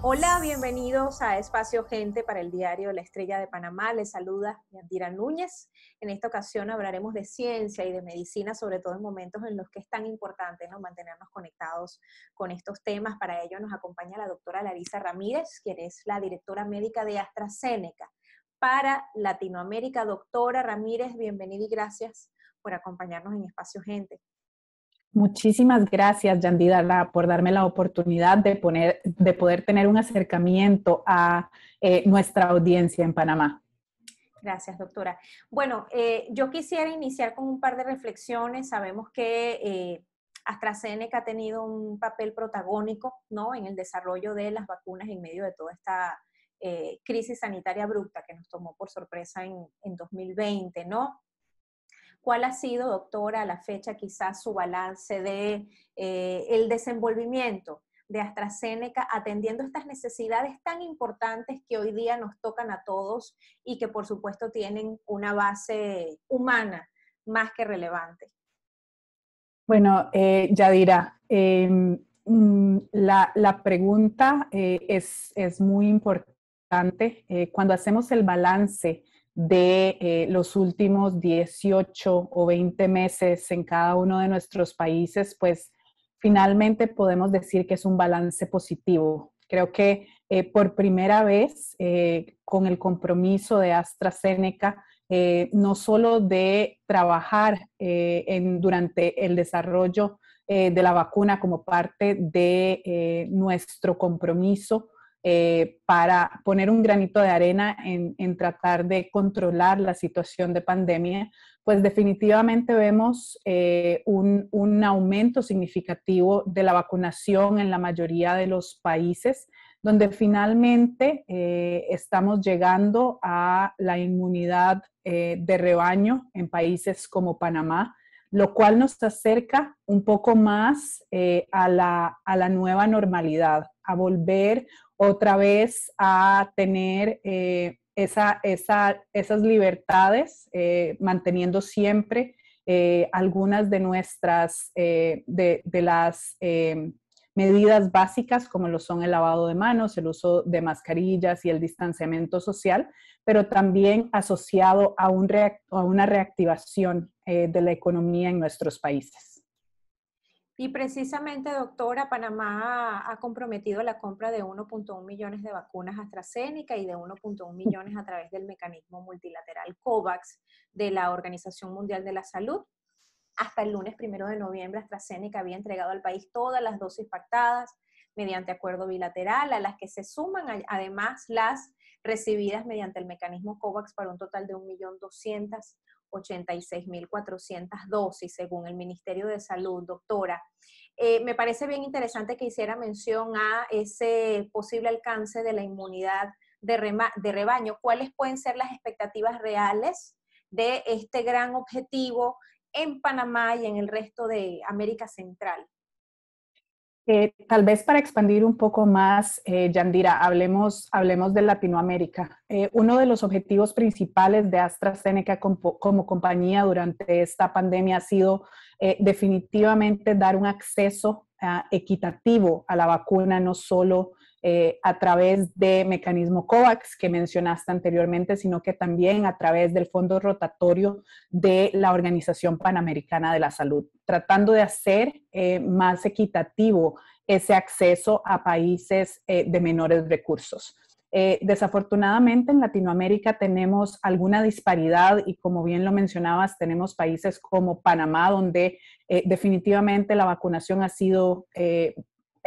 Hola, bienvenidos a Espacio Gente para el diario La Estrella de Panamá. Les saluda Yandira Núñez. En esta ocasión hablaremos de ciencia y de medicina, sobre todo en momentos en los que es tan importante ¿no? mantenernos conectados con estos temas. Para ello nos acompaña la doctora Larisa Ramírez, quien es la directora médica de AstraZeneca para Latinoamérica. Doctora Ramírez, bienvenida y gracias por acompañarnos en Espacio Gente. Muchísimas gracias, Yandida, por darme la oportunidad de, poner, de poder tener un acercamiento a eh, nuestra audiencia en Panamá. Gracias, doctora. Bueno, eh, yo quisiera iniciar con un par de reflexiones. Sabemos que eh, AstraZeneca ha tenido un papel protagónico ¿no? en el desarrollo de las vacunas en medio de toda esta crisis sanitaria abrupta que nos tomó por sorpresa en, en 2020, ¿no? ¿Cuál ha sido, doctora, a la fecha quizás su balance de eh, el desenvolvimiento de AstraZeneca atendiendo estas necesidades tan importantes que hoy día nos tocan a todos y que por supuesto tienen una base humana más que relevante? Bueno, eh, Yadira, em, mm, la, pregunta eh, es, es, muy importante. cuando hacemos el balance de eh, los últimos 18 o 20 meses en cada uno de nuestros países, pues finalmente podemos decir que es un balance positivo. Creo que eh, por primera vez, eh, con el compromiso de AstraZeneca, no solo de trabajar durante el desarrollo de la vacuna como parte de nuestro compromiso, eh, para poner un granito de arena en, tratar de controlar la situación de pandemia, pues definitivamente vemos eh, un, aumento significativo de la vacunación en la mayoría de los países donde finalmente eh, estamos llegando a la inmunidad de rebaño en países como Panamá, lo cual nos acerca un poco más a, la, nueva normalidad a volver otra vez a tener eh, esas libertades, eh, manteniendo siempre eh, algunas de nuestras, de, de, las medidas básicas como lo son el lavado de manos, el uso de mascarillas y el distanciamiento social, pero también asociado a, un a una reactivación de la economía en nuestros países. Y precisamente, doctora, Panamá ha comprometido la compra de 1.1 millones de vacunas AstraZeneca y de 1.1 millones a través del mecanismo multilateral COVAX de la Organización Mundial de la Salud. Hasta el lunes primero de noviembre, AstraZeneca había entregado al país todas las dosis pactadas mediante acuerdo bilateral, a las que se suman además las recibidas mediante el mecanismo COVAX para un total de 1.200.000 86.400 dosis, según el Ministerio de Salud. Doctora, eh, me parece bien interesante que hiciera mención a ese posible alcance de la inmunidad de, de rebaño. ¿Cuáles pueden ser las expectativas reales de este gran objetivo en Panamá y en el resto de América Central? Eh, tal vez para expandir un poco más, eh, Yandira, hablemos, hablemos de Latinoamérica. Eh, uno de los objetivos principales de AstraZeneca como, como compañía durante esta pandemia ha sido definitivamente dar un acceso ah, equitativo a la vacuna, no solo eh, a través de mecanismo COVAX que mencionaste anteriormente, sino que también a través del fondo rotatorio de la Organización Panamericana de la Salud, tratando de hacer eh, más equitativo ese acceso a países eh, de menores recursos. desafortunadamente en Latinoamérica tenemos alguna disparidad y como bien lo mencionabas, tenemos países como Panamá, donde definitivamente la vacunación ha sido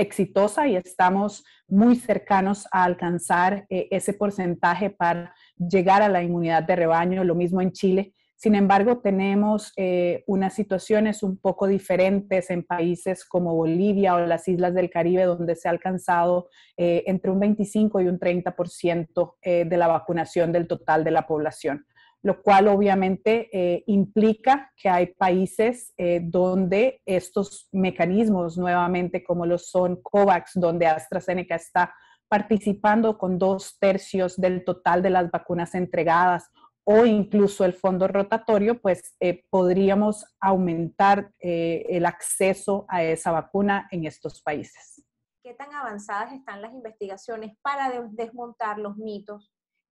exitosa y estamos muy cercanos a alcanzar eh, ese porcentaje para llegar a la inmunidad de rebaño, lo mismo en Chile. Sin embargo, tenemos eh, unas situaciones un poco diferentes en países como Bolivia o las islas del Caribe, donde se ha alcanzado eh, entre un 25 y un 30% de la vacunación del total de la población lo cual obviamente eh, implica que hay países eh, donde estos mecanismos nuevamente, como lo son COVAX, donde AstraZeneca está participando con dos tercios del total de las vacunas entregadas o incluso el fondo rotatorio, pues eh, podríamos aumentar el acceso a esa vacuna en estos países. ¿Qué tan avanzadas están las investigaciones para desmontar los mitos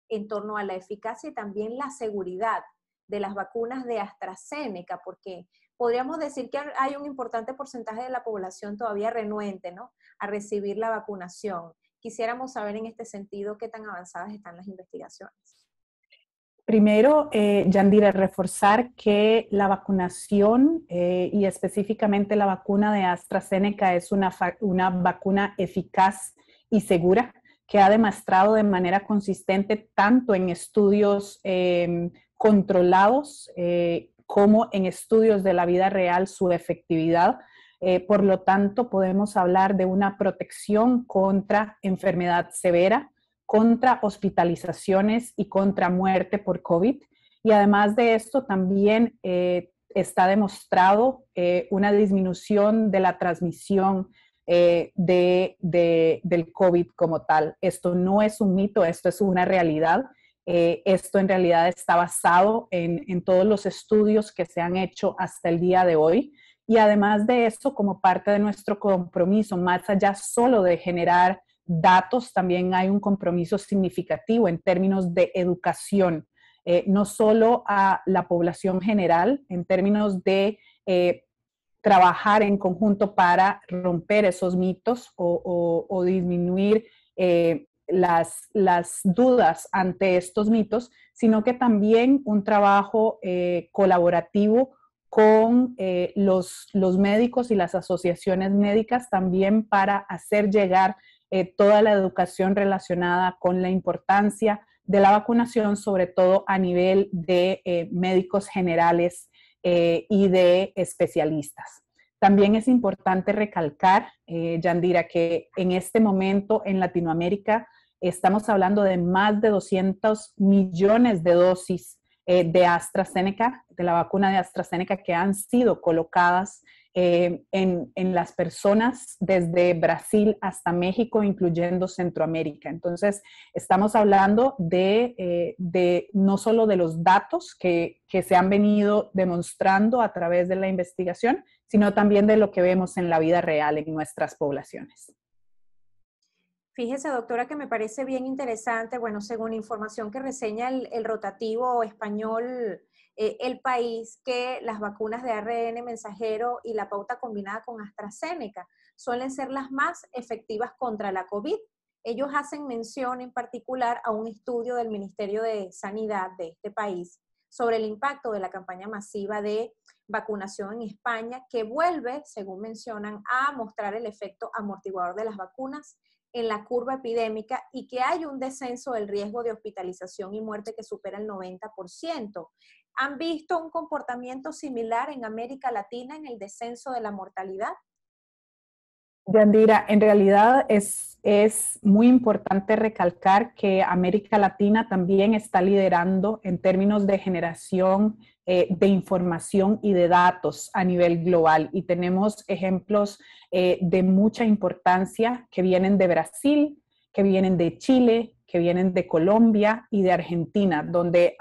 en torno a la eficacia y también la seguridad de las vacunas de AstraZeneca, porque podríamos decir que hay un importante porcentaje de la población todavía renuente ¿no? a recibir la vacunación. Quisiéramos saber en este sentido qué tan avanzadas están las investigaciones. Primero, eh, Yandira, reforzar que la vacunación eh, y específicamente la vacuna de AstraZeneca es una, una vacuna eficaz y segura que ha demostrado de manera consistente tanto en estudios em, controlados eh, como en estudios de la vida real su efectividad. Eh, por lo tanto, podemos hablar de una protección contra enfermedad severa, contra hospitalizaciones y contra muerte por COVID. Y además de esto, también eh, está demostrado una disminución de la transmisión eh, de, del COVID como tal. Esto no es un mito, esto es una realidad. Eh, esto en realidad está basado en, todos los estudios que se han hecho hasta el día de hoy. Y además de eso, como parte de nuestro compromiso, más allá solo de generar datos, también hay un compromiso significativo en términos de educación, eh, no solo a la población general, en términos de trabajar en conjunto para romper esos mitos o, disminuir eh, las, dudas ante estos mitos, sino que también un trabajo eh, colaborativo con eh, los, médicos y las asociaciones médicas también para hacer llegar toda la educación relacionada con la importancia de la vacunación, sobre todo a nivel de médicos generales eh, y de especialistas. También es importante recalcar, eh, Yandira, que en este momento en Latinoamérica estamos hablando de más de 200 millones de dosis eh, de AstraZeneca, de la vacuna de AstraZeneca, que han sido colocadas eh, en, en, las personas desde Brasil hasta México, incluyendo Centroamérica. Entonces, estamos hablando de, eh, de no solo de los datos que, que, se han venido demostrando a través de la investigación, sino también de lo que vemos en la vida real en nuestras poblaciones. Fíjese, doctora, que me parece bien interesante, bueno, según información que reseña el, el rotativo español, eh, el país que las vacunas de ARN mensajero y la pauta combinada con AstraZeneca suelen ser las más efectivas contra la COVID. Ellos hacen mención en particular a un estudio del Ministerio de Sanidad de este país sobre el impacto de la campaña masiva de vacunación en España, que vuelve, según mencionan, a mostrar el efecto amortiguador de las vacunas en la curva epidémica y que hay un descenso del riesgo de hospitalización y muerte que supera el 90%. ¿Han visto un comportamiento similar en América Latina en el descenso de la mortalidad? Yandira, en realidad es, es muy importante recalcar que América Latina también está liderando en términos de generación eh, de información y de datos a nivel global. Y tenemos ejemplos eh, de mucha importancia que vienen de Brasil, que vienen de Chile, que vienen de Colombia y de Argentina, donde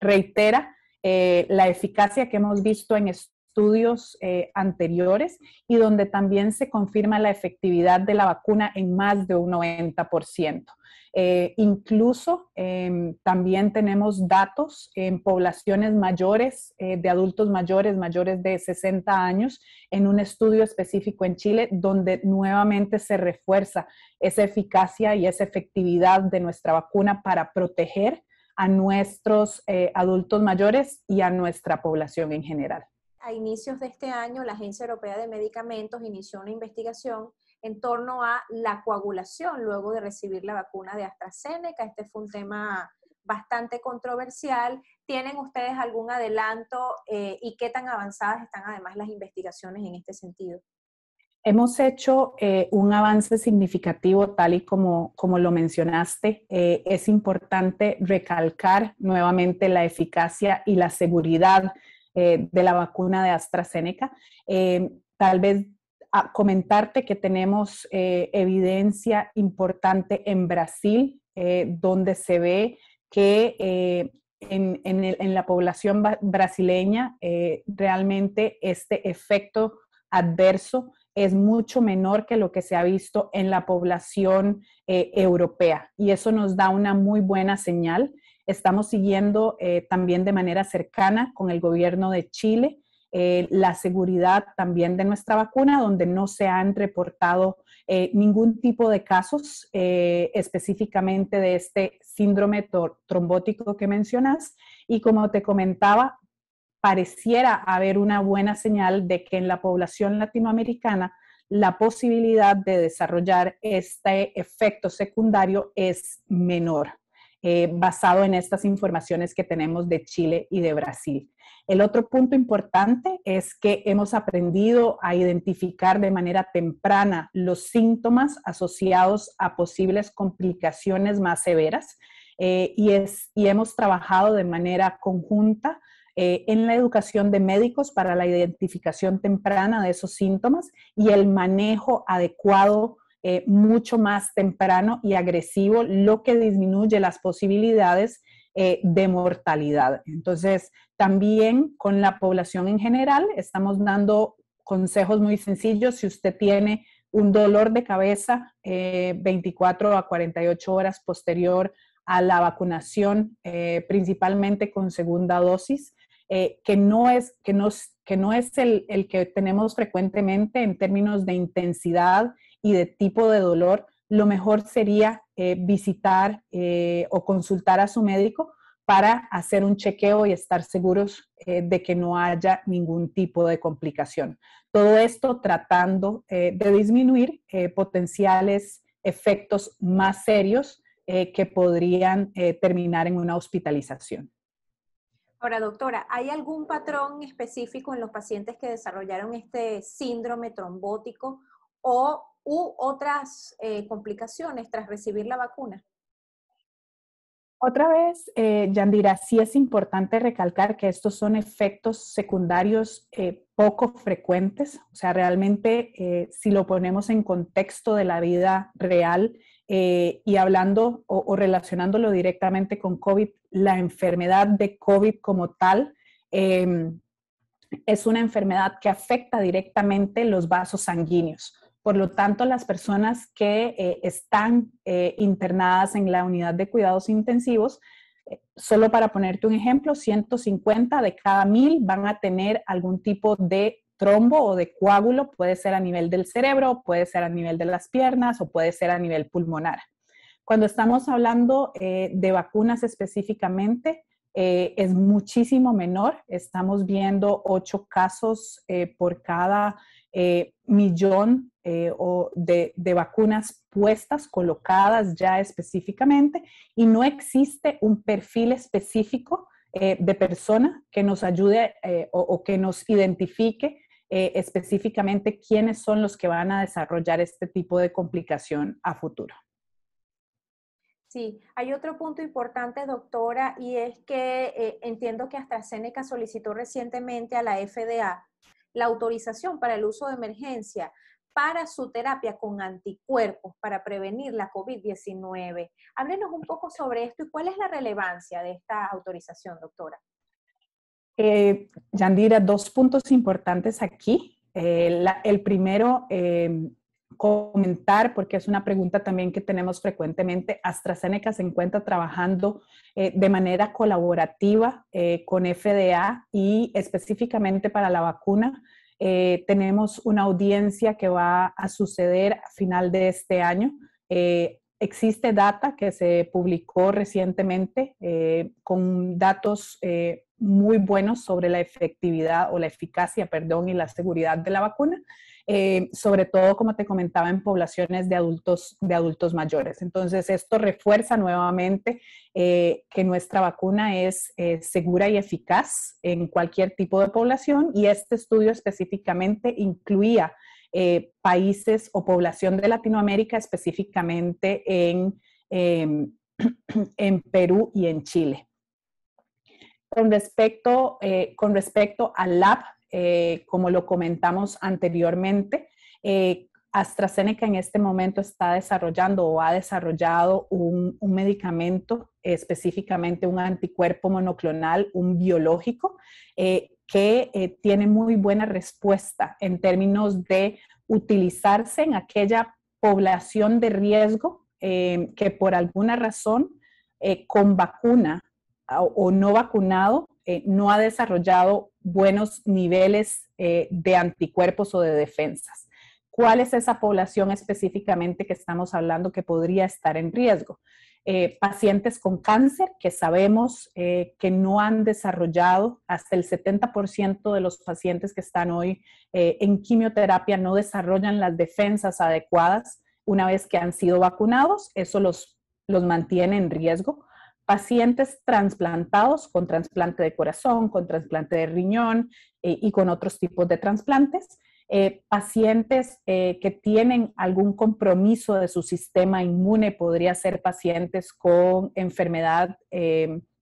reitera eh, la eficacia que hemos visto en estudios estudios eh, anteriores y donde también se confirma la efectividad de la vacuna en más de un 90%. Eh, incluso em, también tenemos datos en poblaciones mayores, eh, de adultos mayores, mayores de 60 años, en un estudio específico en Chile, donde nuevamente se refuerza esa eficacia y esa efectividad de nuestra vacuna para proteger a nuestros eh, adultos mayores y a nuestra población en general a inicios de este año, la Agencia Europea de Medicamentos inició una investigación en torno a la coagulación luego de recibir la vacuna de AstraZeneca. Este fue un tema bastante controversial. ¿Tienen ustedes algún adelanto eh, y qué tan avanzadas están además las investigaciones en este sentido? Hemos hecho eh, un avance significativo, tal y como, como lo mencionaste. Eh, es importante recalcar nuevamente la eficacia y la seguridad eh, de la vacuna de AstraZeneca. Eh, tal vez ah, comentarte que tenemos eh, evidencia importante en Brasil, donde se ve que en, la población brasileña realmente este efecto adverso es mucho menor que lo que se ha visto en la población europea. Y eso nos da una muy buena señal. Estamos siguiendo eh, también de manera cercana con el gobierno de Chile eh, la seguridad también de nuestra vacuna, donde no se han reportado eh, ningún tipo de casos específicamente de este síndrome trombótico que mencionas. Y como te comentaba, pareciera haber una buena señal de que en la población latinoamericana la posibilidad de desarrollar este efecto secundario es menor. Eh, basado en estas informaciones que tenemos de Chile y de Brasil. El otro punto importante es que hemos aprendido a identificar de manera temprana los síntomas asociados a posibles complicaciones más severas eh, y, es, hemos trabajado de manera conjunta eh, en la educación de médicos para la identificación temprana de esos síntomas y el manejo adecuado eh, mucho más temprano y agresivo, lo que disminuye las posibilidades eh, de mortalidad. Entonces, también con la población en general, estamos dando consejos muy sencillos. Si usted tiene un dolor de cabeza 24 eh, a 48 horas posterior a la vacunación, principalmente con segunda dosis, que no es, que no, es el, el, que tenemos frecuentemente en términos de intensidad y de tipo de dolor, lo mejor sería eh, visitar eh, o consultar a su médico para hacer un chequeo y estar seguros eh, de que no haya ningún tipo de complicación. Todo esto tratando de disminuir potenciales efectos más serios que podrían terminar en una hospitalización. Ahora, doctora, ¿hay algún patrón específico en los pacientes que desarrollaron este síndrome trombótico o u otras eh, complicaciones tras recibir la vacuna? Otra vez, eh, Yandira, sí es importante recalcar que estos son efectos secundarios eh, poco frecuentes, o sea, realmente si lo ponemos en contexto de la vida real y hablando o, o, relacionándolo directamente con COVID, la enfermedad de COVID como tal es una enfermedad que afecta directamente los vasos sanguíneos. Por lo tanto, las personas que eh, están eh, internadas en la unidad de cuidados intensivos, eh, solo para ponerte un ejemplo, 150 de cada 1000 van a tener algún tipo de trombo o de coágulo, puede ser a nivel del cerebro, puede ser a nivel de las piernas o puede ser a nivel pulmonar. Cuando estamos hablando de vacunas específicamente, es muchísimo menor. Estamos viendo 8 casos por cada eh, millón eh, de, vacunas puestas, colocadas ya específicamente, y no existe un perfil específico eh, de persona que nos ayude o, que nos identifique específicamente quiénes son los que van a desarrollar este tipo de complicación a futuro. Sí, hay otro punto importante, doctora, y es que entiendo que AstraZeneca solicitó recientemente a la FDA la autorización para el uso de emergencia para su terapia con anticuerpos para prevenir la COVID-19. Háblenos un poco sobre esto y cuál es la relevancia de esta autorización, doctora. Eh, Yandira, dos puntos importantes aquí. Eh, el primero, eh, comentar, porque es una pregunta también que tenemos frecuentemente, AstraZeneca se encuentra trabajando eh, de manera colaborativa eh, con FDA y específicamente para la vacuna. Eh, tenemos una audiencia que va a suceder a final de este año. existe data que se publicó recientemente con datos muy buenos sobre la efectividad o la eficacia, perdón, y la seguridad de la vacuna. Eh, sobre todo, como te comentaba, en poblaciones de adultos, de adultos mayores. Entonces, esto refuerza nuevamente eh, que nuestra vacuna es eh, segura y eficaz en cualquier tipo de población y este estudio específicamente incluía países o población de Latinoamérica, específicamente en, em, en Perú y en Chile. Con respecto, con respecto, al lab eh, como lo comentamos anteriormente, eh, AstraZeneca en este momento está desarrollando o ha desarrollado un, medicamento, específicamente un anticuerpo monoclonal, un biológico, eh, que tiene muy buena respuesta en términos de utilizarse en aquella población de riesgo que por alguna razón con vacuna o, o no vacunado no ha desarrollado buenos niveles eh, de anticuerpos o de defensas. ¿Cuál es esa población específicamente que estamos hablando que podría estar en riesgo? Eh, pacientes con cáncer que sabemos eh, que no han desarrollado, hasta el 70% de los pacientes que están hoy en quimioterapia no desarrollan las defensas adecuadas una vez que han sido vacunados, eso los mantiene en riesgo pacientes trasplantados con trasplante de corazón, con trasplante de riñón eh, y con otros tipos de trasplantes, eh, pacientes eh, que tienen algún compromiso de su sistema inmune, podría ser pacientes con enfermedad,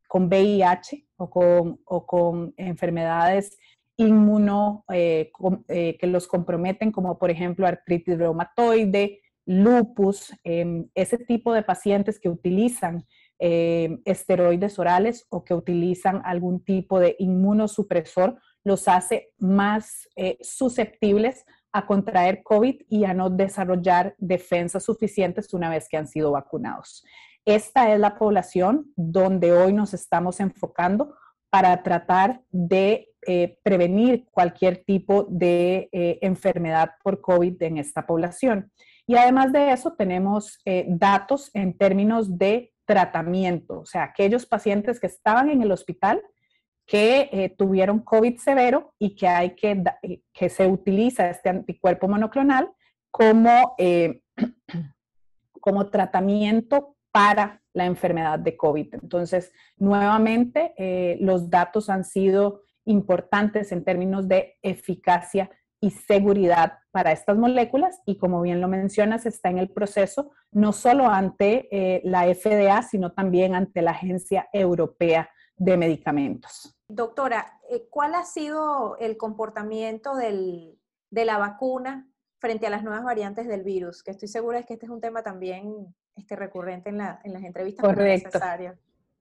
con VIH o con, enfermedades inmuno que los comprometen, como por ejemplo artritis reumatoide, lupus, em, ese tipo de pacientes que utilizan eh, esteroides orales o que utilizan algún tipo de inmunosupresor, los hace más eh, susceptibles a contraer COVID y a no desarrollar defensas suficientes una vez que han sido vacunados. Esta es la población donde hoy nos estamos enfocando para tratar de eh, prevenir cualquier tipo de enfermedad por COVID en esta población. Y además de eso, tenemos datos en términos de tratamiento, o sea, aquellos pacientes que estaban en el hospital que eh, tuvieron COVID severo y que hay que, eh, que se utiliza este anticuerpo monoclonal como, eh, como tratamiento para la enfermedad de COVID. Entonces, nuevamente, los datos han sido importantes en términos de eficacia y seguridad para estas moléculas y como bien lo mencionas, está en el proceso no solo ante eh, la FDA, sino también ante la Agencia Europea de Medicamentos. Doctora, eh, ¿cuál ha sido el comportamiento de la vacuna frente a las nuevas variantes del virus? Que estoy segura es que este es un tema también este, recurrente en, las entrevistas. Correcto.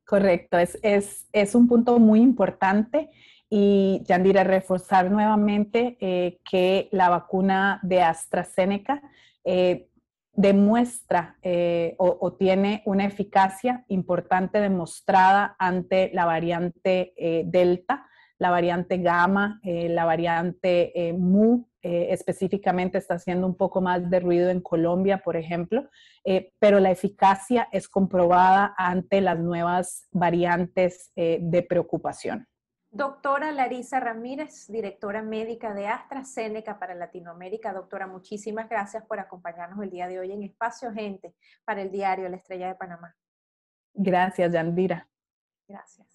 Correcto, es, es, es un punto muy importante y Yandira, reforzar nuevamente eh, que la vacuna de AstraZeneca eh, demuestra eh, o, o, tiene una eficacia importante demostrada ante la variante Delta, la variante Gamma, la variante Mu, específicamente está haciendo un poco más de ruido en Colombia, por ejemplo, pero la eficacia es comprobada ante las nuevas variantes de preocupación. Doctora Larisa Ramírez, directora médica de AstraZeneca para Latinoamérica. Doctora, muchísimas gracias por acompañarnos el día de hoy en Espacio Gente para el diario La Estrella de Panamá. Gracias, Yandira. Gracias.